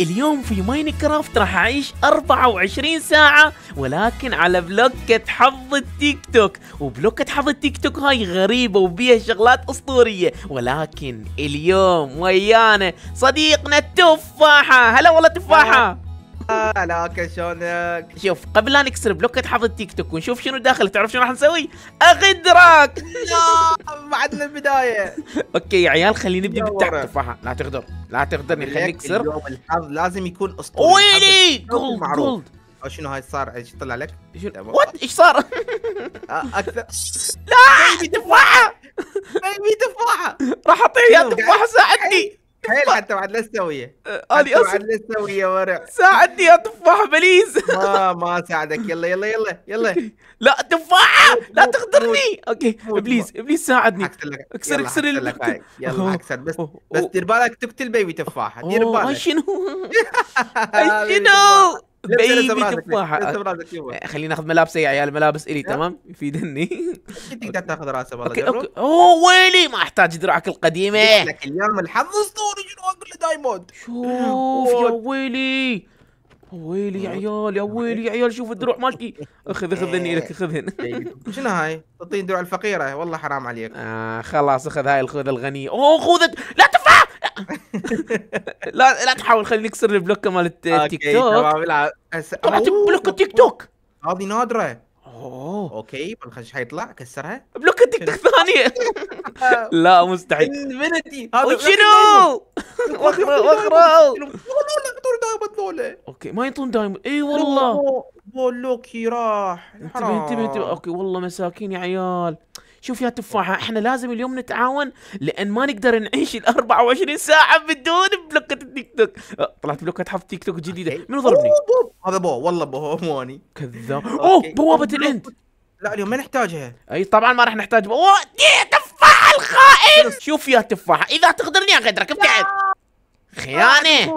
اليوم في ماينكرافت راح اعيش 24 ساعة ولكن على بلوكة حظ التيك توك وبلوكة حظ التيك توك هاي غريبة وبيها شغلات اسطورية ولكن اليوم ويانا صديقنا التفاحة هلا والله تفاحة هلاك شلونك شوف قبل لا نكسر بلوكة حظ التيك توك ونشوف شنو داخل تعرف شنو راح نسوي اغدرك لا بعد البدايه اوكي يا عيال خلينا نبدا بالتعب لا تغدر لا تغدرني خليني نكسر اليوم الحظ لازم يكون اسطوري ويلي جولد جولد شنو هاي صار ايش طلع لك؟ وات ايش صار؟ آه، اكثر لا بيبي تفاحه بيبي تفاحه راح اطيح يا تفاحه ساعدني حيل حتى بعد لا تسويه انا آه، آه، اصلا بعد لا تسويه ورع ساعدني يا تفاح بليز ما ما ساعدك يلا يلا يلا يلا لا تفاحه لا تخدرني اوكي ابليس ابليس ساعدني اكسر اكسر يلا اكسر بس بس دير بالك تقتل بيبي تفاحه دير بالك شنو شنو باي تفاحه خلينا ناخذ ملابسي يا عيال ملابس الي تمام يفيدني تقدر تاخذ راسه والله اوكي اوكي اوه ويلي ما احتاج دراعك القديمه لك اليوم الحظ اسطوري شنو اقول له دايموند شوف يا ويلي ويلي يا عيال يا ويلي يا عيال شوف الدروع مالتي اخذ اخذ لك اخذ شنو هاي؟ تعطيني دروع الفقيره والله حرام عليك آه خلاص اخذ هاي الخوذه الغنيه اوه خوذه لا تفاح لا لا تحاول خلي نكسر البلوك مال التيك توك تمام العب طلعت بلوك التيك توك هذه نادره اوه اوكي بالخش حيطلع كسرها بلوك التيك توك ثانيه لا مستحيل انفنتي هذا وشنو وخر وخر اوكي ما ينطون دايموند اي والله بولوكي راح انتبه انتبه انتبه اوكي والله مساكين يا عيال شوف يا تفاحه احنا لازم اليوم نتعاون لان ما نقدر نعيش ال 24 ساعه بدون بلوكه التيك توك أه، طلعت بلوكه حفظ تيك توك جديده منو ضربني؟ هذا بو والله بو مو اني كذاب اوه بوابه الانت لا اليوم ما نحتاجها اي طبعا ما راح نحتاج اوه تفاحه الخائن شوف يا تفاحه اذا تقدرني اغدرك ابتعد خيانه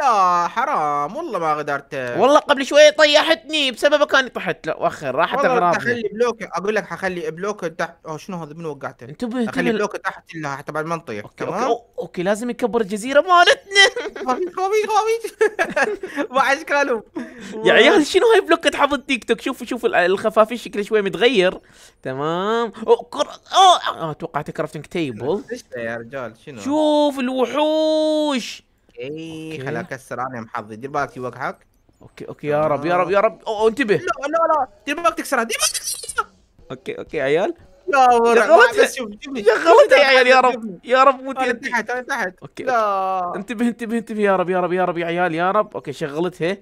لا حرام والله ما قدرت والله قبل شوي طيحتني بسببك انا طحت لا وخر راحت اغراضي اخلي بلوك اقول لك حخلي بلوك تحت او شنو هذا من وقعته انتبه خلي بلوك تحت الا حتى بعد ما نطيح تمام أوكي, أوكي, اوكي لازم يكبر الجزيره مالتنا خوفي خوفي ما اشكالهم يا عيال شنو هاي بلوك حفظ التيك توك شوفوا شوفوا الخفافيش شكله شوي متغير تمام اوه اتوقع كرافتنج تيبل ايش يا رجال شنو شوف الوحوش اي إيه، خلا اكسر انا يا محظي دير بالك يوقعك اوكي اوكي يا رب يا رب يا آه. رب اوه انتبه لا لا لا دير بالك تكسرها دير بالك تكسرها اوكي اوكي عيال يا رب يا غلطت يا عيال يا رب يا رب مو انا تحت انا تحت اوكي لا انتبه انتبه انتبه يا رب يا رب يا رب يا عيال يا رب اوكي شغلتها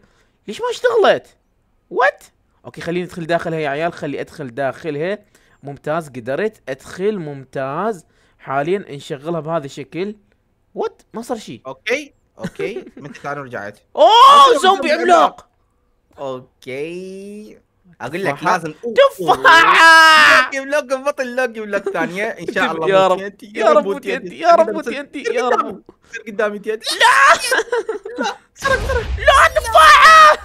ليش ما اشتغلت؟ وات؟ اوكي خليني ادخل داخلها يا عيال خلي ادخل داخلها ممتاز قدرت ادخل ممتاز حاليا نشغلها بهذا الشكل وات ما صار شيء اوكي اوكي متى كان رجعت اوه زومبي عملاق اوكي اقول لك لازم تفاحه لوكي بلوك بطل لوكي بلوك ثانيه ان شاء الله يا رب يا رب يا رب يا رب يا رب قدامي يدي لا لا تفاحه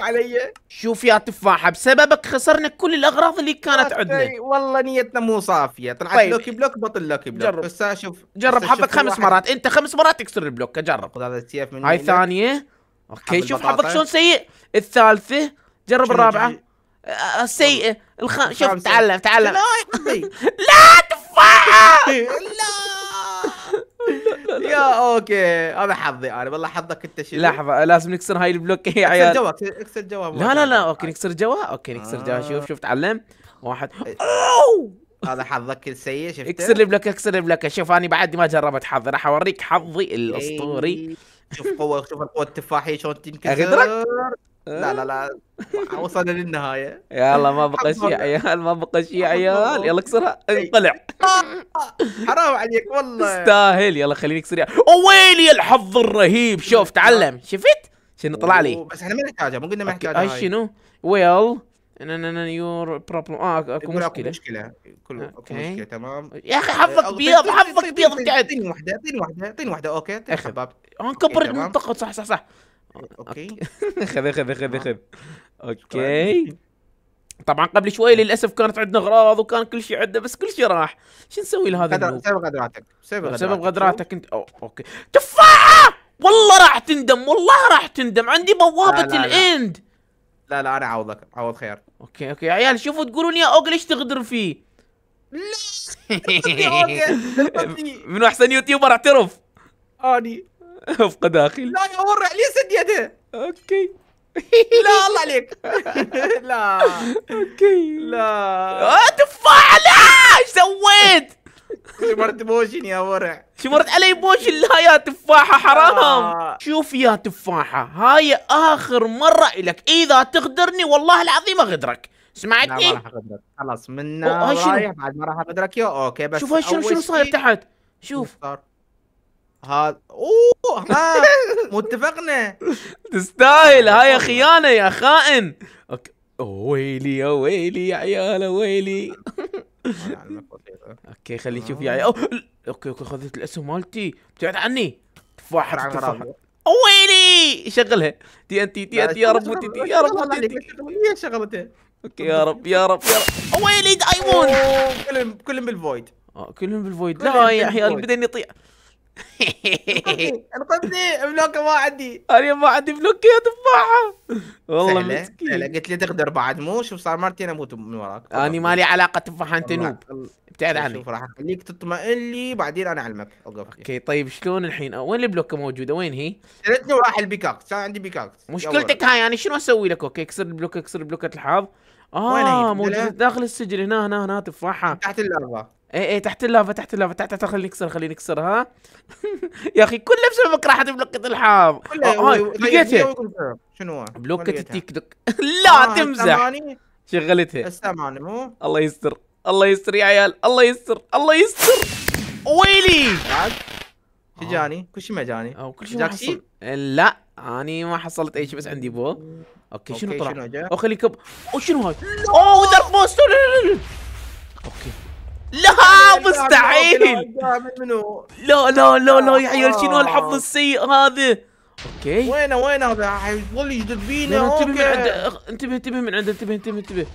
علي شوف يا تفاحه بسببك خسرنا كل الاغراض اللي كانت عندنا والله نيتنا مو صافيه طلعت طيب. لوكي بلوك بطل لوكي بلوك جرب بس اشوف جرب حبك خمس مرات انت خمس مرات تكسر البلوك جرب هذا السيف من هاي ثانيه اوكي شوف حظك شلون سيء الثالثه جرب الرابعه آه، آه، السيئه شوف تعلم تعلم لا لا تفاحه لا يا اوكي انا حظي انا والله حظك انت شيء لحظه لازم نكسر هاي البلوك يا عيال اكسر جوا جوا لا لا لا اوكي آه. نكسر جوا اوكي نكسر جوا شوف شوف تعلم واحد إيه. اوه هذا حظك السيء شفت اكسر البلوك اكسر البلوك شوف انا بعد ما جربت حظي راح اوريك حظي إيه. الاسطوري شوف قوه شوف القوه التفاحيه شلون تنكسر إيه؟ لا لا لا وصلنا للنهايه يلا ما بقى شيء يا عيال ما بقى شيء يا عيال يلا اكسرها إيه. انقلع حرام عليك والله تستاهل يلا خليك سريع ويلي الحظ الرهيب إيه، شوف تعلم شفت شنو طلع لي بس احنا ما نحتاجها مو قلنا ما نحتاجها هاي شنو ويل يور بروبلم اه اكو مشكله مشكله كل اكو مشكله تمام يا اخي آه، حظك بيض حظك بيض قاعد اعطيني واحده اعطيني واحده اعطيني واحده اوكي اخي باب انكبر المنطقه صح صح صح اوكي خذ خذ خذ خذ آه. اوكي طيب. طبعا قبل شوي للاسف كانت عندنا اغراض وكان كل شيء عندنا بس كل شيء راح شو نسوي لهذا بسبب غدراتك بسبب غدراتك بسبب غدراتك انت أو... اوكي تفاحه والله راح تندم والله راح تندم عندي بوابه الاند لا لا انا اعوضك اعوض خير اوكي اوكي يا عيال شوفوا تقولون يا اوجل ايش تغدر فيه لا من احسن يوتيوبر اعترف اني افقد داخل لا يا ورع لي سد يده اوكي لا الله عليك لا اوكي لا آه، تفاح لا آه، ايش سويت؟ شمرت بوشن يا ورع شمرت علي بوشن لا يا تفاحة حرام آه. شوف يا تفاحة هاي آخر مرة إلك إذا تغدرني والله العظيم أغدرك سمعتني؟ لا ما راح أغدرك خلاص من رايح بعد ما راح أغدرك يا أوكي بس شوف هاي شنو شنو صاير تحت شوف هذا اوه ها مو اتفقنا تستاهل هاي خيانه يا خائن اوكي ويلي يا ويلي يا عيال ويلي اوكي خلي نشوف يا عيال اوكي اوكي خذت الاسهم مالتي ابتعد عني تفاحر عن ويلي شغلها تي ان تي تي ان تي يا رب تي تي يا رب هي اوكي يا رب يا رب يا رب ويلي دايمون كلهم كلهم بالفويد كلهم بالفويد لا يا عيال بدني يطيح القبضي بلوكه ما عندي انا ما عندي بلوكه يا تفاحه والله مسكين قلت لي تقدر بعد مو شوف صار مرتين اموت من وراك انا مالي علاقه تفاحه انت نوب ابتعد عني شوف راح اخليك تطمئن لي بعدين انا اعلمك اوقف اوكي طيب شلون الحين وين البلوكه موجوده وين هي؟ سالتني وراح البيكاك صار عندي بيكاك مشكلتك هاي انا شنو اسوي لك اوكي اكسر البلوكه اكسر بلوكه الحظ اه موجود داخل السجن هنا هنا هنا تفاحه تحت اللعبه ايه ايه تحت اللافا تحت اللافا تحت تحت خليني اكسر خليني اكسر ها يا اخي كل نفس بسببك حتى بلوكة الحام آه، لقيتها شنو بلوكة التيك توك لا آه، تمزح شغلتها مو الله يستر الله يستر يا عيال الله يستر الله يستر ويلي شو آه. جاني؟ كل شيء ما جاني او كل شيء ما حصل إيه، لا اني ما حصلت اي شيء بس عندي بو اوكي شنو طلع؟ اوه خليك كب اوه شنو هاي؟ اوه ذا بوست اوكي لا مستحيل لا لا لا لا يا عيال آه. شنو الحظ السيء هذا اوكي وينه وينه هذا يظل يجذب فينا انتبه من عند انتبه انتبه من عنده انتبه انتبه انتبه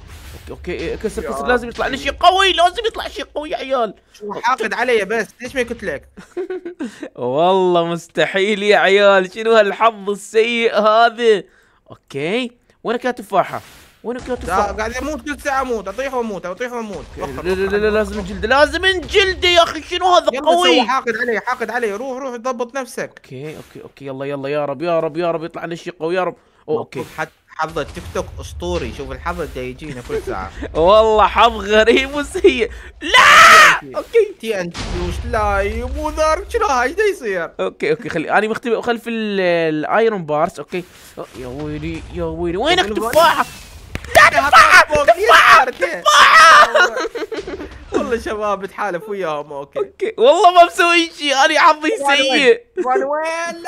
اوكي إيه، كسر كسر لازم يطلع لنا شيء قوي لازم يطلع شيء قوي يا عيال حاقد علي بس ليش ما قلت لك والله مستحيل يا عيال شنو هالحظ السيء هذا اوكي وين كانت تفاحه وينك وين كيوتو قاعد اموت كل ساعه اموت اطيح واموت اطيح واموت لا لا لا لازم نجلد لازم نجلد يا اخي شنو هذا قوي حاقد علي حاقد علي روح روح ضبط نفسك اوكي اوكي اوكي يلا يلا يا رب يا رب يا رب يطلع لنا شيء قوي يا رب اوكي حظ التيك توك اسطوري شوف الحظ اللي يجينا كل ساعه والله حظ غريب وسيء لا اوكي تي ان وش لايف وذر شنو هاي ايش يصير اوكي اوكي خلي انا مختبئ خلف الايرون بارس اوكي يا ويلي يا ويلي وينك تفاحه تفاحه تفاحه تفاحه والله شباب بتحالف وياهم اوكي اوكي والله ما مسوي شيء انا حظي سيء وين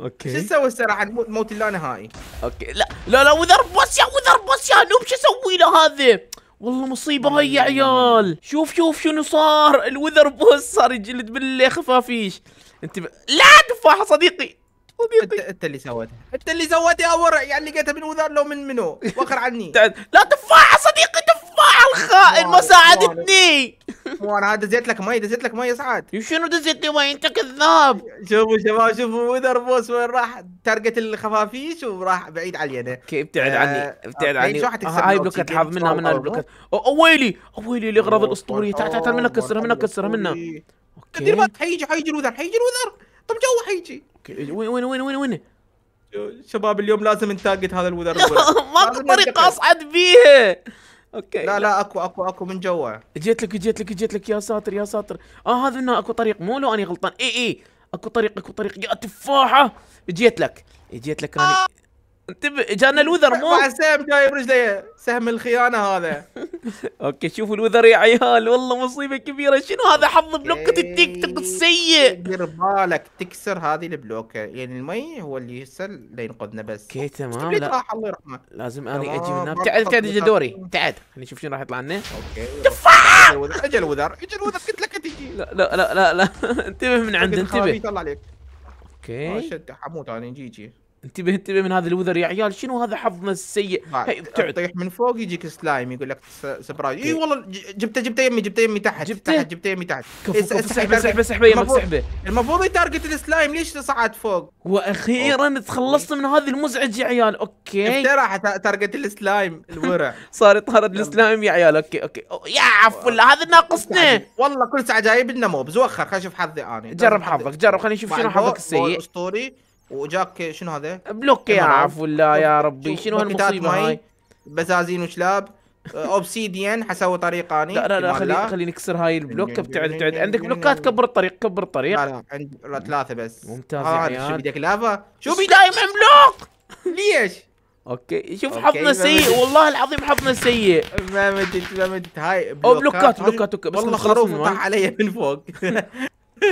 اوكي شو اسوي الصراحه موت لا نهائي اوكي لا لا لا وذر بس يا وذر بس يا نوب شو اسوي له هذا والله مصيبه هاي يا عيال شوف شوف شنو صار الوذر بوس صار يجلد بالله خفافيش انت ب... لا تفاحه صديقي انت انت اللي سويتها انت اللي سويتها ورع يعني لقيتها من وذا لو من منو وخر عني لا تفاحه صديقي تفاحه الخائن ما ساعدتني انا دزيت لك مي دزيت لك مي سعد شنو دزيت لي مي انت كذاب شوفوا شباب شوفوا وذر بوس وين راح تارجت الخفافيش وراح بعيد على اليد اوكي ابتعد عني ابتعد عني هاي بلوكات حافظ منها منها البلوكات ويلي ويلي الاغراض الاسطوريه تعال تعال منها كسرها منها كسرها منها اوكي حيجي حيجي الوذر حيجي الوذر طب جوا حيجي وين وين وين وين وين شباب اليوم لازم نتاقد هذا الوذر ماكو طريقه اصعد بيها اوكي لا لا اكو اكو اكو من جوا جيت لك جيت لك جيت لك يا ساتر يا ساتر اه هذا انه اكو طريق مو لو اني غلطان اي اي اكو طريق اكو طريق يا تفاحه جيت لك جيت لك راني آه. انتبه جانا الوذر مو سهم جاي برجليه سهم الخيانه هذا اوكي شوفوا الوذر يا عيال والله مصيبه كبيره شنو هذا حظ بلوكة إيه، التيك توك السيء دير بالك تكسر هذه البلوكه يعني المي هو اللي هسه لينقذنا بس اوكي تمام لا الله يرحمه لازم انا اجي من هناك تعال تعال اجي دوري تعال خلينا نشوف شنو راح يطلع لنا اوكي اجا الوذر اجا الوذر قلت لك تجي لا لا لا لا انتبه من عنده انتبه اوكي آه، حموت انا جي جي انتبه انتبه من هذا الوذر يا عيال شنو هذا حظنا السيء تطيح من فوق يجيك سلايم يقول لك سبرايز اي والله جبته جبته يمي جبته يمي تحت جبته تحت جبته يمي تحت اسحبه اسحبه يمك اسحبه المفروض يتارجت السلايم ليش صعد فوق واخيرا تخلصت من هذا المزعج يا عيال اوكي انت راح تارجت السلايم الورع صار يطارد السلايم يا عيال اوكي اوكي يا عفو هذا ناقصنا والله كل ساعه جايب لنا موبز وخر خليني اشوف حظي انا جرب حظك جرب خليني اشوف شنو حظك السيء اسطوري وجاك شنو هذا؟ بلوك يا عفو الله يا ربي شنو هالمصيبه هاي؟ بزازين وشلاب اوبسيديان آه، حسوي طريق اني لا لا لا خليني خليني نكسر هاي البلوك ابتعد ابتعد عندك بلوكات كبر الطريق كبر الطريق لا لا عند ثلاثه بس ممتاز آه يا عيال شو بدك لافا شو بيدك دايم عملاق ليش؟ اوكي شوف حظنا سيء والله العظيم حظنا سيء ما مدت ما مدت هاي بلوكات بلوكات والله خروف طاح علي من فوق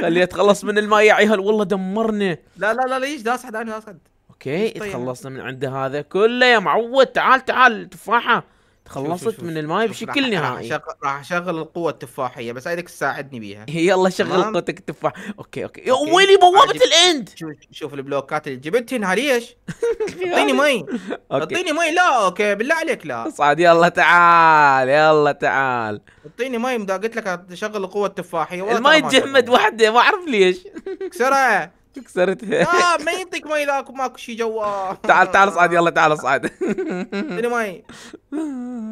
خليه يتخلص من الماء يا عيال والله دمرنا لا لا لا ليش داس حد انا داس حد اوكي تخلصنا من عنده هذا كله يا معود تعال تعال تفاحه تخلصت من الماي بشكل نهائي راح اشغل القوه التفاحيه بس عايزك تساعدني بيها يلا شغل قوتك التفاح اوكي اوكي ويلي بوابه الاند شوف شوف البلوكات اللي جبتها ليش؟ اعطيني مي اعطيني مي لا اوكي بالله عليك لا اصعد يلا تعال يلا تعال اعطيني مي قلت لك شغل القوه التفاحيه الماي تجمد وحده ما اعرف ليش كسرها كسرتها آه، لا ما ينطيك مي ذاك ماكو شيء جوا تعال تعال اصعد يلا تعال اصعد اديني مي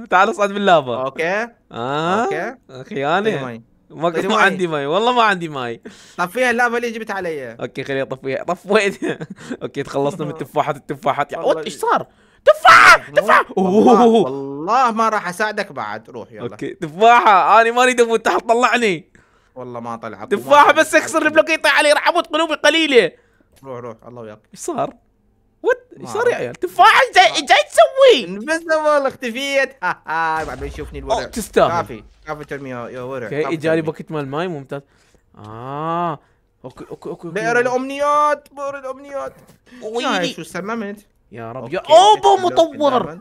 تعال اصعد باللافا اوكي اه اوكي خيانه طيب، ما طيب، ما عندي مي والله ما عندي مي طفيها اللافا اللي جبت علي اوكي خليها طفيها طفيتها اوكي تخلصنا من التفاحات التفاحات ايش صار؟ تفاحه تفاحه والله ما راح اساعدك بعد روح يلا اوكي تفاحه انا ماني دفوت تحت طلعني والله ما طلع تفاحه بس اخسر البلوك يطيح علي اموت قلوبي قليله روح روح الله وياك ايش صار؟ وات ايش صار يا عيال؟ تفاحه جاي جاي تسوي؟ بس والله اختفيت بعد ما يشوفني الورع تستاهل كافي كافي ترمي يا ورع اوكي اجاني بوكيت مال ماي ممتاز اه اوكي اوكي اوكي بئر الامنيات بئر الامنيات ويلي شو سممت يا رب يا اوبا مطور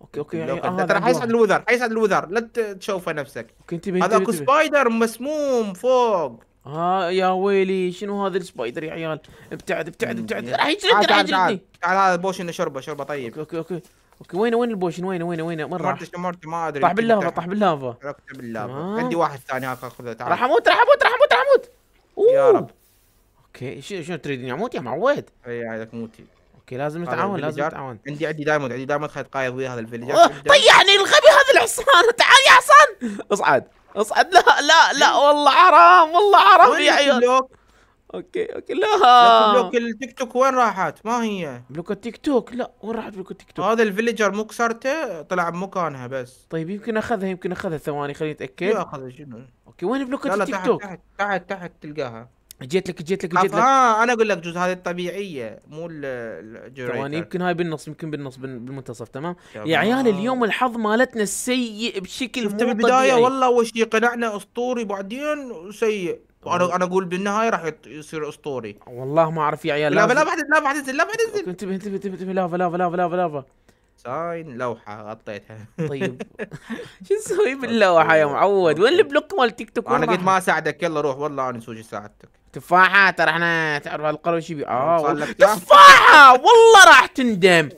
اوكي اوكي يعني آه ترى حيسعد الوذر حيسعد الوذر لا تشوف نفسك اوكي انتبه هذاك سبايدر مسموم فوق ها آه، يا ويلي شنو هذا السبايدر يا عيال ابتعد ابتعد ابتعد راح يجلدني راح يجلدني تعال هذا البوشن شربه شربه طيب اوكي اوكي اوكي وين وين البوشن وين وين وين مرة راح؟ مرتي ما ادري طاح باللافا طاح باللافا ركبت باللافا آه. عندي واحد ثاني هاك خذه تعال راح اموت راح اموت راح اموت راح اموت يا رب اوكي شنو شنو تريدني اموت يا معود؟ اي عادك موتي اوكي لازم نتعاون لازم نتعاون عندي عندي دايموند عندي دايموند خليت تقايض ويا هذا الفيليجر طيحني الغبي هذا الحصان تعال يا حصان اصعد اصعد لا لا لا والله حرام والله حرام يا عيال اوكي اوكي لا بلوك التيك توك وين راحت؟ ما هي؟ بلوك التيك توك لا وين راحت بلوك التيك توك؟ هذا الفيليجر مو كسرته طلع بمكانها بس طيب يمكن اخذها يمكن اخذها ثواني خليني اتاكد لا اخذها شنو؟ اوكي وين بلوك التيك توك؟ تحت تحت تحت تلقاها جيت لك جيت لك جيت لك اه انا اقول لك جوز هذه الطبيعيه مو الجريتر يمكن هاي بالنص يمكن بالنص بالمنتصف تمام يا عيال اليوم الحظ مالتنا سيء بشكل مو طبيعي البدايه والله اول شيء قنعنا اسطوري بعدين سيء انا انا اقول بالنهايه راح يصير اسطوري والله ما اعرف يا عيال لا لا بعد لا بعد انزل لا بعد انزل انتبه انتبه انتبه لافا لافا لافا لافا لافا ساين لوحه غطيتها طيب شو نسوي باللوحه يا معود وين البلوك مال تيك توك انا قلت ما اساعدك يلا روح والله انا نسوي ساعدتك تفاحة ترى احنا تعرف هالقرية شبي اه نعم، تفاحة والله راح تندم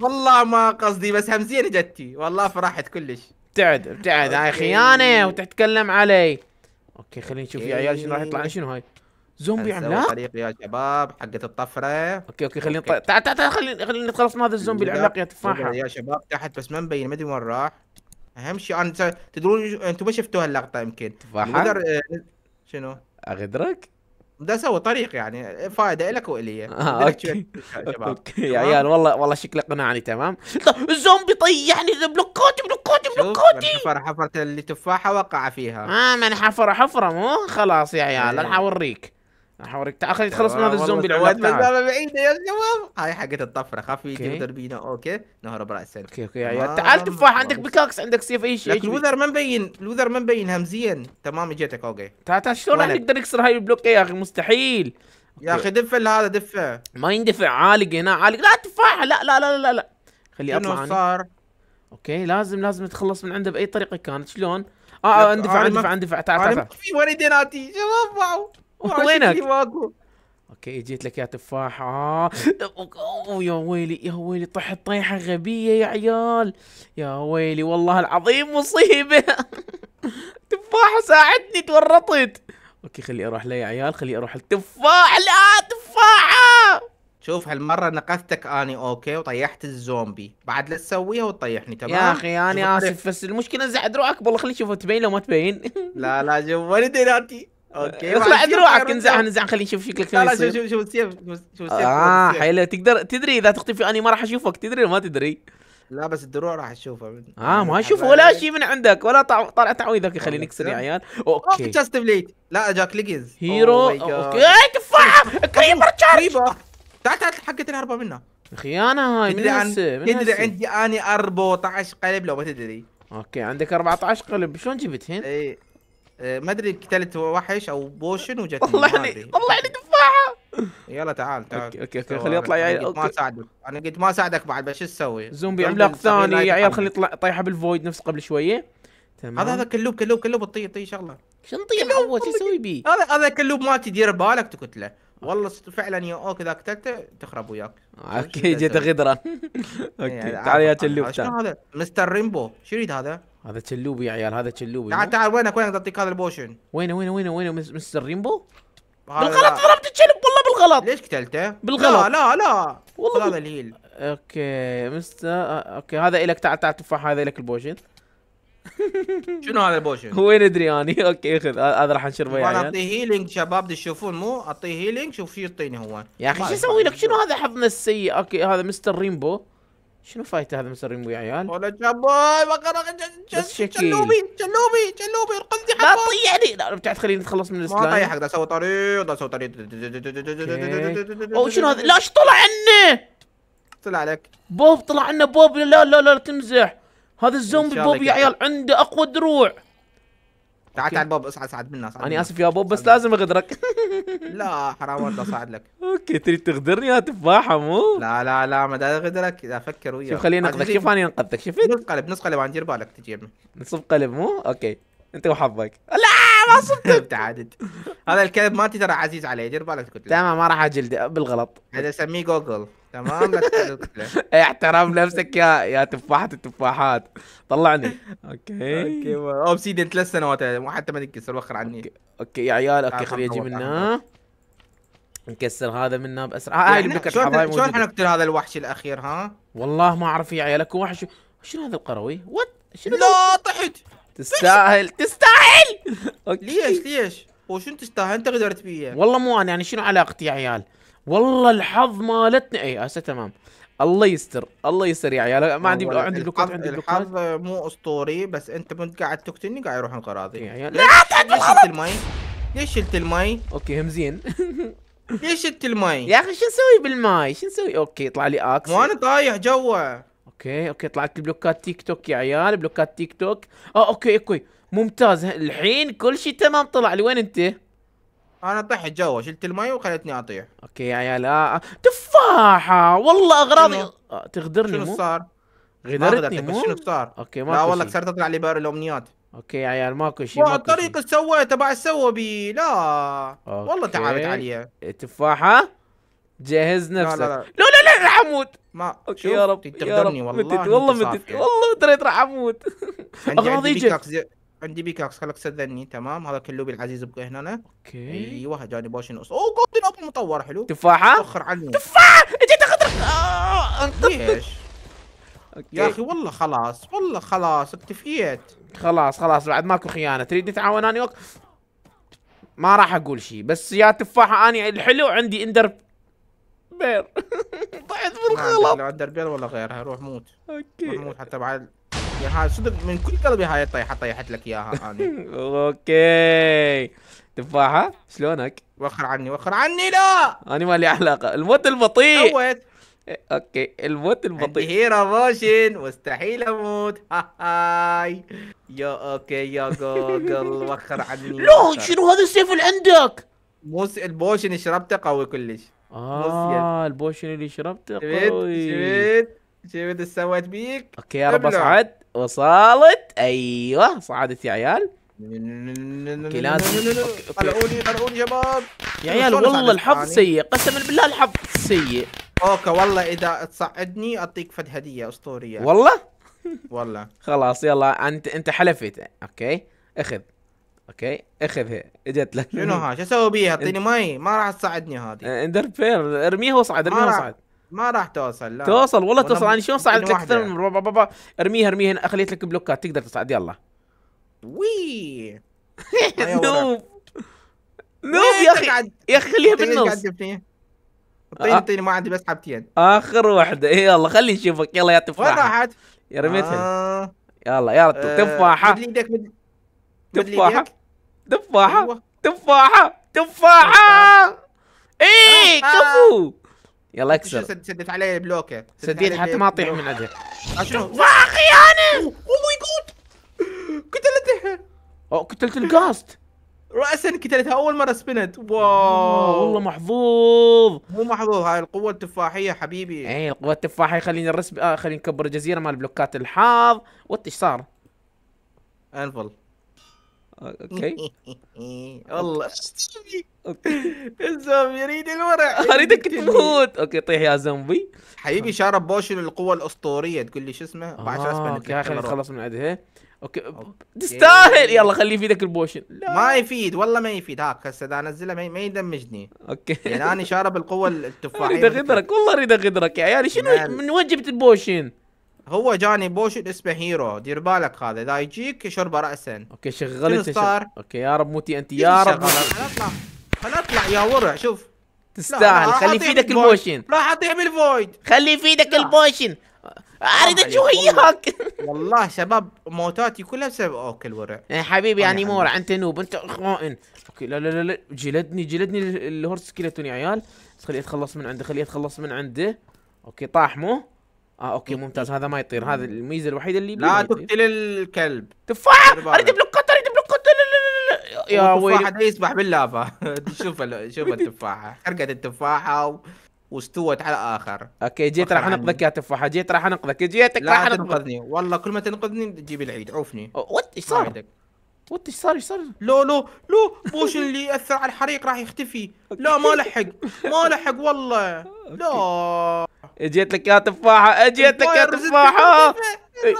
والله ما قصدي بس همزين جتي والله فرحت كلش ابتعد ابتعد هاي خيانة وتتكلم علي اوكي خلينا نشوف يا عيال شنو راح يطلع شنو هاي زومبي عملاق طريق يا شباب حقة الطفرة اوكي اوكي خلينا تعال تعال تعال خلينا خلينا نتخلص من هذا الزومبي العملاق يا تفاحة يا شباب تحت بس ما مبين ما ادري وين راح اهم شيء انا تدرون انتم ما شفتوا هاللقطة يمكن تفاحة آه، شنو؟ اغدرك؟ بدي اسوي طريق يعني فائده لك والي آه اوكي اوكي يا عيال والله والله شكله قنعني تمام الزومبي طيحني بلوكاتي بلوكاتي بلوكاتي يعني حفر حفرة اللي تفاحه وقع فيها اه من يعني حفره حفره مو خلاص يا عيال انا إيه. حوريك حوريك تعال خلينا نتخلص من آه، هذا الزومبي العواد الباب بعيد يا شباب هاي حقت الطفره خفي يجي تربينه اوكي نهرب براسنا اوكي اوكي يا عيال تعال تفاح عندك بكاكس عندك سيف اي شيء الوذر ما مبين الوذر ما مبين همزيا تمام اجيتك اوكي تعال تعال شلون راح طيب. نقدر نكسر هاي البلوك إيه يا اخي مستحيل يا اخي دفع هذا دفع ما يندفع عالق هنا عالق لا تفاح لا لا لا لا لا خليه اطلع صار اوكي لازم لازم نتخلص من عنده باي طريقه كانت شلون؟ اه اندفع اندفع اندفع تعال تعال في وريديناتي شباب واو وينك؟ إيه اوكي جيت لك يا تفاح آه. يا ويلي يا ويلي طحت طيحه غبيه يا عيال يا ويلي والله العظيم مصيبه تفاح ساعدني تورطت اوكي خلي اروح له يا عيال خلي اروح التفاح لا تفاحه شوف هالمره نقذتك اني اوكي وطيحت الزومبي بعد لا تسويها وتطيحني تمام يا اخي انا اسف بس المشكله زعد روحك والله خليني اشوفه تبين لو ما تبين لا لا شوف وين دلوقتي اوكي اطلع دروعك انزع انزع خلينا نشوف شكلك لا لا شوف شوف شوف السيف شوف السيف اه حلو تقدر تدري اذا تخطي في اني ما راح اشوفك تدري ما تدري لا بس الدروع راح اشوفها اه ما يعني اشوف ولا شيء من عندك ولا طالع تعويذك يخليني اكسر يا عيال اوكي جاست بليد لا جاك ليجنز هيرو اوكي كفا كريبر تشارج تعال تعال حقت الهربة منها خيانة هاي تدري تدري عندي اني 14 قلب لو ما تدري اوكي عندك 14 قلب شلون جبتهن؟ اي آه، ما ادري قتلت وحش او بوشن وجت طلعني طلعني تفاحه يلا تعال تعال اوكي اوكي, أوكي. خليه يطلع يا عيال ما اساعدك انا قلت ما اساعدك بعد بس شو تسوي؟ زومبي عملاق ثاني يا عيال خليه يطلع طايحه بالفويد نفس قبل شويه تمام هذا هذا كلوب كلوب كلوب طي طي شغله هو شو نسوي بيه؟ هذا هذا كلوب مالتي دير بالك تقتله والله فعلا يا اوكي اذا قتلته تخرب وياك آه، اوكي جيت غدرة اوكي تعال يا تشلوب شنو هذا مستر ريمبو شو يريد هذا؟ هذا تشلوب يا عيال هذا تشلوب تعال تعال وينك وينك اعطيك هذا البوشن وينه وينه وينه وينه مستر ريمبو؟ بالغلط ضربت تشلوب والله بالغلط ليش قتلته؟ بالغلط لا لا لا والله هذا الهيل اوكي مستر اوكي هذا الك تعال تعال تفاح هذا الك البوشن شنو هذا البوشن؟ وين ادري اني اوكي خذ هذا راح انشر وياه انا اعطيه هيلينج شباب تشوفون مو اعطيه هيلينج شوف شو يعطيني هو يا اخي شو اسوي لك شنو هذا حظنا السيء اوكي هذا مستر ريمبو شنو فايته هذا مستر ريمبو يا عيال؟ ولا شباب بس شكيل شلوبي جلوبي جلوبي ارقدني لا طيعني لا بتعرف خليني اتخلص من السلايم ما طيحك ده سوى طريق ده سوى طريق او شنو هذا؟ لا ايش طلع عنه؟ طلع عليك بوب طلع عنا بوب لا لا لا تمزح هذا الزومبي بوب يا عيال عنده اقوى دروع تعال تعال بوب اصعد منا اصعد انا اسف يا بوب بس لازم اغدرك لا حرام والله اصعد لك اوكي تريد تغدرني يا تفاحه مو لا لا لا ما دا اغدرك اذا افكر وياك شوف خليني انقذك شوف انا انقذك شفت نص قلب نص قلب دير بالك تجيب نص قلب مو اوكي انت وحظك لا ما صدتك تعادل هذا الكلب مالتي ترى عزيز علي دير بالك تمام ما راح اجلده بالغلط هذا اسميه جوجل تمام لك احترم نفسك يا يا تفاحة التفاحات طلعني اوكي اوكي اوبسيديان ثلاث سنوات حتى ما تنكسر وخر عني اوكي يا عيال اوكي خليني اجي منه نكسر هذا منا باسرع آه، يعني هاي اللي بكت شلون شلون حنقتل هذا الوحش الاخير ها؟ والله ما اعرف يا عيال اكو وحش شنو هذا القروي؟ وات شنو لا طحت تستاهل تستاهل اوكي ليش ليش؟ وشنو تستاهل انت غدرت بيه والله مو انا يعني شنو علاقتي يا عيال؟ والله الحظ مالتنا اي هسه آه، تمام الله يستر الله يستر يا عيال ما عندي بل... عندي بلوكات عندي بلوكات الحظ مو اسطوري بس انت كنت قاعد تقتلني قاعد يروح انقراضي يا عيال لا ليش شلت المي؟ ليش شلت المي؟ اوكي هم زين ليش شلت المي؟ يا اخي شو نسوي بالماي؟ شو نسوي؟ اوكي طلع لي اكس وانا طايح جوا اوكي اوكي طلعت لي بلوكات تيك توك يا عيال بلوكات تيك توك اه اوكي اوكي ممتاز الحين كل شيء تمام طلع لي وين انت؟ انا طحت جوا شلت المي وخلتني اطيح اوكي يا عيال آه. آه، تفاحه والله اغراضي آه، تغدرني شنو صار؟ غدرتني مو شنو صار؟ اوكي ما لا والله كسرت اطلع لي بار الامنيات اوكي يا عيال ماكو شيء والله الطريق اللي سويته بعد سوى بي لا أوكي. والله تعبت عليها إيه، تفاحه جهز نفسك لا لا لا, لا, لا, لا راح اموت ما اوكي يا رب تغدرني والله متت والله متت والله تريت راح اموت اغراضي عندي بيكاكس خلك تستذني تمام هذا كلوبي العزيز بقى هنا اوكي ايوه جاني بوشن اوه جولدن ابل مطور حلو تفاحه تاخر عني تفاحه اجيت اخذ آه، ليش؟ يا اخي والله خلاص والله خلاص اكتفيت خلاص خلاص بعد ماكو خيانه تريد تعاون اني وقت ما راح اقول شيء بس يا تفاحه اني الحلو عندي اندر بير طحت بالغلط لو اندر بير ولا غيرها روح موت اوكي روح موت حتى بعد يا صدق من كل قلبي هاي الطيحه طيحت لك اياها انا اوكي تفاحه شلونك؟ وخر عني وخر عني لا انا مالي علاقه الموت البطيء إيه، اوكي الموت البطيء هيرا موشن مستحيل اموت هاي يا اوكي يا جوجل وخر عني لا شنو هذا السيف اللي عندك؟ البوشن البوشن شربته قوي كلش اه البوشن اللي شربته قوي شفت شفت ايش سويت بيك؟ اوكي يا رب اصعد وصلت ايوه صعدت يا عيال اوكي لازم طلعوني طلعوني شباب يا عيال والله الحظ سيء قسما بالله الحظ سيء اوكي والله اذا تصعدني اعطيك فد هديه اسطوريه والله والله خلاص يلا انت انت حلفت اوكي اخذ اوكي اخذها اجت لك شنو ها شو اسوي بيها اعطيني مي ما راح تساعدني هذه اندر بير ارميها واصعد ارميها واصعد ما راح توصل لا توصل والله توصل انا يعني شلون صعدت لك اكثر من بابا بابا ارميها ارميها هنا اخليت لك بلوكات تقدر تصعد يلا وي نوب نوب يا اخي يا اخي خليها بالنص اعطيني آه. اعطيني ما عندي بس حبتين اخر واحده إيه، يلا خليني نشوفك يلا يا تفاحه وين راحت؟ يا رميتها آه. يلا يلا آه، تفاحه تفاحه أيوة. تفاحه تفاحه تفاحه ايه كفو يلا اكسر سدت علي بلوكه سديت حتى ما اطيح من اجل اشوف واخي انا او oh ماي جود قتلتها او قتلت الجاست راسا قتلتها اول مره سبنت واو والله محظوظ مو محظوظ هاي القوه التفاحيه حبيبي اي القوه التفاحيه خليني نرسم آه خليني نكبر الجزيره مال بلوكات الحاض وات ايش صار؟ انفل اوكي والله اوكي الزومبي يريد الورع اريدك تموت اوكي طيح يا زومبي حبيبي شارب بوشن القوه الاسطوريه تقول لي شو اسمه بعد شو آه، اسمه اوكي خلينا نخلص من عندها اوكي تستاهل يلا خليه يفيدك البوشن لا. ما يفيد والله ما يفيد هاك هسه اذا انزله ما يدمجني اوكي يعني انا شارب القوه التفاحيه اريد اغدرك والله اريد اغدرك يا عيالي شنو من وين جبت البوشن؟ هو جاني بوشن اسمه هيرو دير بالك هذا اذا يجيك شربه راسا اوكي شغلت صار اوكي يا رب موتي انت يا رب خل اطلع خل اطلع يا ورع شوف تستاهل خلي في ايدك البوشن راح اطيح بالفويد خلي في ايدك البوشن اريد اشوف وياك والله شباب موتاتي كلها بسبب اوكل ورع يا إيه، حبيبي يعني مو انت نوب انت خائن اوكي لا لا لا جلدني جلدني الهورس سكيلتون يا عيال خليه يتخلص من عنده خليه يتخلص من عنده اوكي طاح مو اه اوكي ممتاز هذا ما يطير هذا الميزه الوحيده اللي لا تقتل الكلب تفاحه اريد تبلغ اريد تبلغ يا ويلي تفاحه يسبح باللافا شوف شوف التفاحه حرقت التفاحه و... واستوت على اخر اوكي جيت راح انقذك يا تفاحه جيت راح انقذك جيتك راح انقذني والله كل ما تنقذني تجيب العيد عوفني وات ايش صار؟ وات ايش صار ايش صار؟ لو لو لو بوش اللي اثر على الحريق راح يختفي لا ما لحق ما لحق والله لا اجيت لك يا تفاحه اجيت لك يا تفاحه إيه.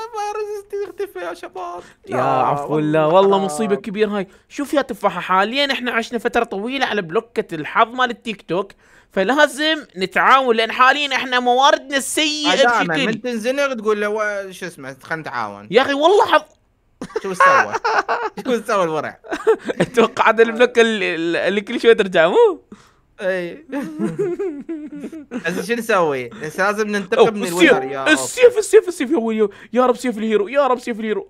اختفى يا شباب يا عفو الله والله مصيبه كبيره هاي شوف يا تفاحه حاليا احنا عشنا فتره طويله على بلوكه الحظ مال التيك توك فلازم نتعاون لان حاليا احنا مواردنا سيئه بشكل من تنزنق تقول له شو اسمه خلينا نتعاون يا اخي والله حظ شو سوى؟ شو سوى الورع؟ اتوقع هذا البلوك اللي كل شوي ترجع مو؟ اي بس شو نسوي؟ بس لازم ننتقم من الوزر يا السيف السيف السيف يا ويلي يا رب سيف الهيرو يا رب سيف الهيرو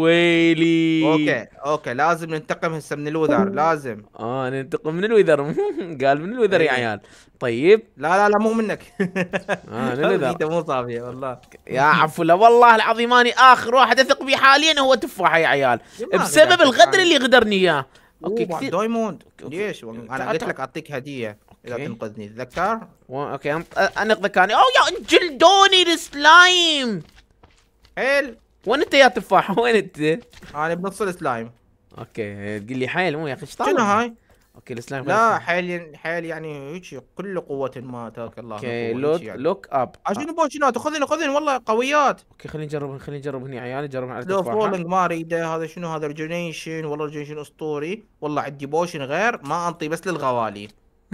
ويلي اوكي اوكي لازم ننتقم هسه من الوذر لازم اه ننتقم من الوذر قال من الوذر يا إيه. عيال طيب لا لا لا مو منك اه من الوذر مو صافيه والله يا عفو لا والله العظيم اني اخر واحد اثق به حاليا هو تفاحه يا عيال بسبب الغدر اللي غدرني اياه اوكي كثير دايموند ليش يعني انا قلت لك اعطيك هديه اذا تنقذني تذكر اوكي انقذ مكاني اوه يا جلدوني السلايم حيل وين انت يا تفاح وين انت؟ انا بنص السلايم اوكي تقول لي حيل مو يا اخي شنو هاي؟ اوكي السلايم لا حاليا حاليا يعني هيك كل قوة ما ترك الله اوكي لوك يعني. لوك اب عشان بوشنات خذن خذن والله قويات اوكي خلينا نجرب خلينا نجرب هني عيالي نجرب على لو فولنج ما اريده هذا شنو هذا ريجنيشن والله ريجنيشن اسطوري والله عندي بوشن غير ما انطي بس للغوالي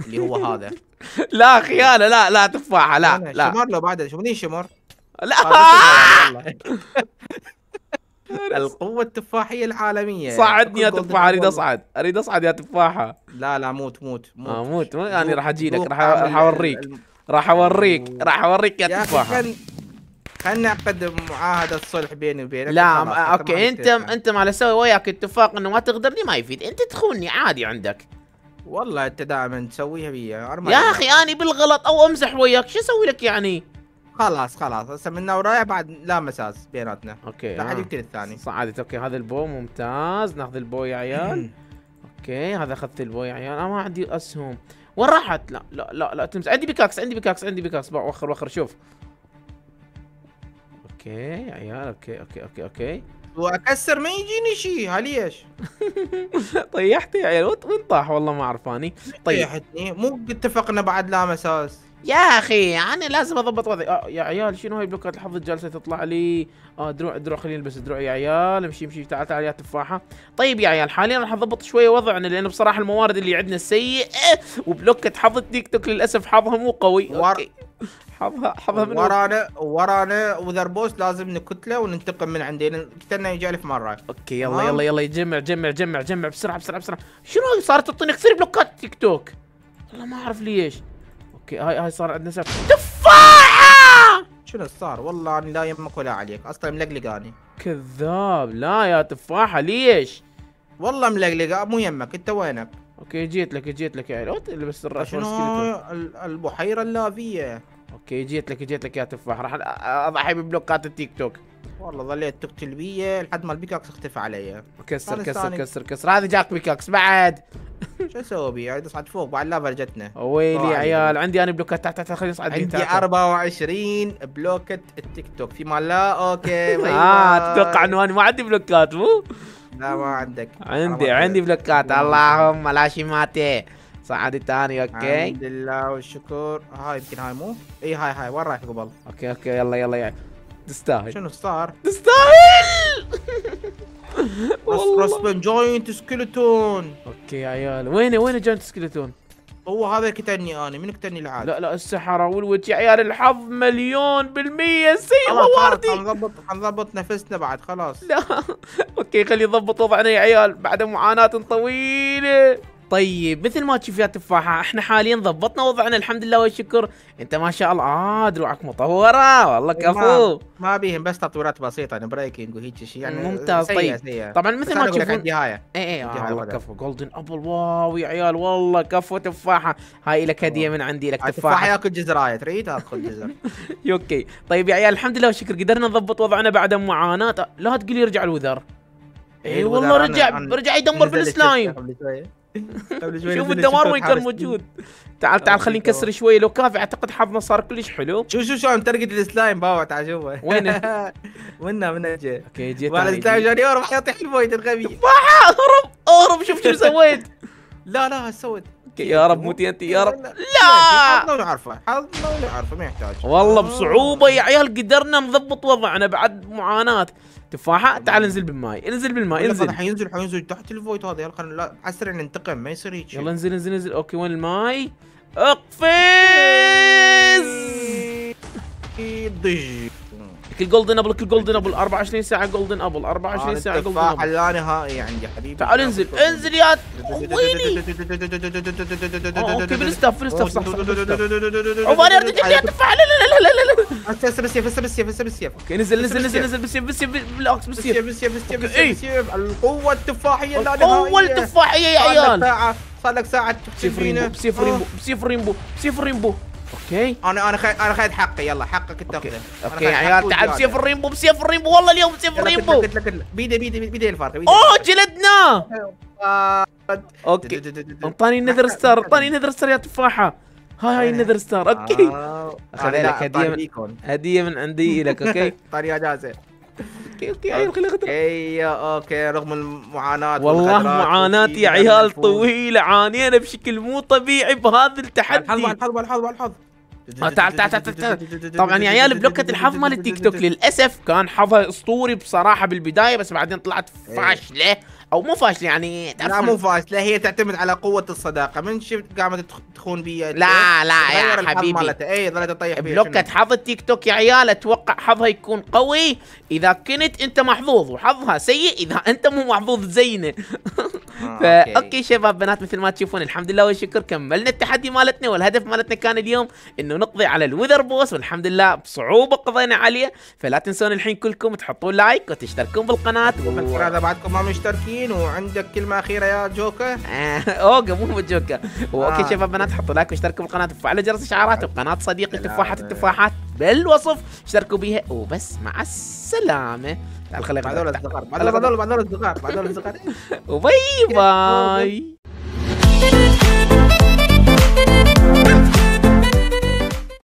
اللي هو هذا لا خيانه لا لا تفاحه لا لا شمر لو بعد شمرني شمر لا القوة التفاحية العالمية صعدني يا تفاحة اريد اصعد اريد اصعد يا تفاحة لا لا موت موت موت آه موت, موت. انا يعني راح اجي لك راح راح اوريك راح اوريك راح اوريك يا تفاحة خلنا نعقد معاهدة صلح بيني وبينك لا اوكي انت انت ما على سوي وياك اتفاق انه ما تغدرني ما يفيد انت تخوني عادي عندك والله انت دائما تسويها بيا يا اخي اني بالغلط او امزح وياك شو اسوي لك يعني؟ خلاص خلاص هسه من ورايا بعد لا مساس بيناتنا اوكي لا حد آه. يقتل الثاني صعدت اوكي هذا البو ممتاز ناخذ البو يا عيال اوكي هذا اخذت البو يا عيال انا ما عندي اسهم وين راحت؟ لا لا لا لا تمس عندي بيكاكس عندي بيكاكس عندي بيكاكس وخر وخر شوف اوكي يا عيال اوكي اوكي اوكي اوكي واكسر ما يجيني شيء ليش؟ طيحتي يا عيال وين طاح والله ما اعرف اني طيب. طيحتني مو اتفقنا بعد لا مساس يا اخي انا لازم اضبط وضعي آه يا عيال شنو هاي بلوكات الحظ الجالسه تطلع لي اه دروع دروع خليني البس دروع يا عيال امشي امشي تعال تعال يا تفاحه طيب يا عيال حاليا راح اضبط شويه وضعنا لان بصراحه الموارد اللي عندنا سيئه وبلوكة حظ التيك توك للاسف حظها مو قوي اوكي حظها حظها من ورانا ورانا وذر بوس لازم نكتله وننتقم من عندنا قتلنا يجي الف مره اوكي يلا يلا يلا جمع جمع جمع جمع بسرعه بسرعه بسرعه شنو صارت تعطينا كثير بلوكات تيك توك والله ما اعرف ليش اوكي هاي هاي صار عندنا سر تفاحه شنو صار والله انا لا يمك ولا عليك اصلا كذاب لا يا تفاحه ليش والله مو يمك انت وينك اوكي جيت لك جيت لك شنو البحيره اللافيه اوكي جيت لك جيت لك يا تفاح راح اضحي ببلوكات التيك توك والله ظليت تقتل بي لحد ما البيكاكس اختفى علي كسر كسر كسر كسر هذا جاك بيكاكس بعد شو اسوي بي عاد اصعد فوق بعد لافا جتنا ويلي يا عيال عندي انا بلوكات تحت تحت خليني اصعد عندي 24 بلوكة التيك توك في مال لا اوكي اه تتوقع انه انا ما عندي بلوكات مو؟ لا ما عندك عندي عندي بلوكات اللهم لا شماتي صعد ثاني اوكي الحمد لله والشكر هاي يمكن هاي مو اي هاي هاي وين رايح قبل اوكي اوكي يلا يلا يعني تستاهل شنو صار تستاهل رسبن جاينت سكلتون اوكي يا عيال وين وين جاينت سكلتون هو هذا كتني انا من كتني العادي لا لا السحرة والوجه يا عيال الحظ مليون بالمية سيما وردي حنضبط حنضبط نفسنا بعد خلاص لا اوكي خلي يضبط وضعنا يا عيال بعد معاناة طويلة طيب مثل ما تشوف يا تفاحه احنا حاليا ضبطنا وضعنا الحمد لله والشكر انت ما شاء الله اه دروعك مطوره والله إيه، كفو ما بيهم بس تطويرات بسيطه يعني بريكنج وهيك شيء يعني ممتاز سيئة طيب سيئة. طبعا مثل ما تشوفون هاي اي اي والله كفو جولدن ابل واو يا عيال والله كفو تفاحه هاي لك هديه من عندي لك تفاحه تفاحه ياكل جزرايه تريد اكل جزر اوكي طيب يا عيال الحمد لله والشكر قدرنا نضبط وضعنا بعد معاناه لا تقول يرجع الوذر اي إيه، والله رجع رجع يدمر بالسلايم شوف الدمار كان موجود تعال تعال خلينا نكسر شوي لو كافي اعتقد حظنا صار كلش حلو شوف شوف شلون ترقد السلايم باوع تعال شوف وينه؟ وينه من اجى اوكي جيت مال السلايم جاني راح يطيح البويد الغبي اهرب اهرب شوف شو سويت لا لا سويت يا رب موتي انت يا رب لا حظنا ونعرفه حظنا ونعرفه ما يحتاج والله بصعوبه يا عيال قدرنا نضبط وضعنا بعد معاناه تفاحه تعال انزل بالماي انزل بالماي انزل حينزل حينزل تحت الفويت هذا يلا خلينا اسرع ننتقم ما يصير هيك يلا انزل انزل انزل اوكي وين الماي اقفز لك الجولدن ابل جولدن ابل 24 ساعه جولدن ابل 24 ساعه جولدن ابل لا نهائي عندي حبيبي تعال انزل انزل يا ويلي اوكي بالستاف بالستاف صح عمر يرد جنبي التفاح لا لا لا لا لا بس بالسيف بس بالسيف بس بالسيف اوكي نزل نزل نزل نزل بالسيف بالسيف بالاكس بالسيف بالسيف بالسيف بالسيف إيه. القوه التفاحيه لا نهائيه القوه التفاحيه يا عيال صار لك ساعه صار لك ساعه بسيف رينبو بسيف رينبو بسيف رينبو بسيف ريمبو اوكي انا انا خي... انا خذ حقي يلا حقك انت اوكي اوكي يا عيال يعني تعال سيف الرينبو بسيف الرينبو والله اليوم سيف الرينبو قلت لك بيدي بيدي بيدي الفرق اوه جلدنا اوكي انطاني النذر ستار انطاني النذر ستار يا تفاحه هاي هاي النذر ستار اوكي آه. اخذ آه، لك هديه هديه من عندي لك اوكي طريقه جاهزه اوكي اوكي عيال خليها خضراء اي اوكي رغم المعاناه والله معاناتي يا عيال طويله عانينا بشكل مو طبيعي بهذا التحدي الحظ الحظ الحظ الحظ تعال تعال تعال تعال طبعا يا عيال بلوكة الحظ مال التيك توك للاسف كان حظها اسطوري بصراحه بالبدايه بس بعدين طلعت فاشله او مو فاشله يعني لا مو فاشله هي تعتمد على قوه الصداقه من شفت قامت تخون بي لا لا إيه؟ يا حبيبي اي ظلت تطيح بلوكت حظ التيك توك يا عيال اتوقع حظها يكون قوي اذا كنت انت محظوظ وحظها سيء اذا انت مو محظوظ زينا آه، فا اوكي شباب بنات مثل ما تشوفون الحمد لله والشكر كملنا التحدي مالتنا والهدف مالتنا كان اليوم انه نقضي على الوذر بوس والحمد لله بصعوبه قضينا عليه فلا تنسون الحين كلكم تحطون لايك وتشتركون بالقناه هذا بعدكم ما مشتركين متابعين وعندك كلمه اخيره يا جوكر اوكي مو آه. جوكر اوكي شباب بنات حطوا لايك واشتركوا بالقناه وفعلوا جرس الاشعارات وقناه صديقي تفاحه التفاحات بالوصف اشتركوا بيها وبس مع السلامه تعال خليك بعدول الصغار بعدول الصغار بعد الصغار وباي باي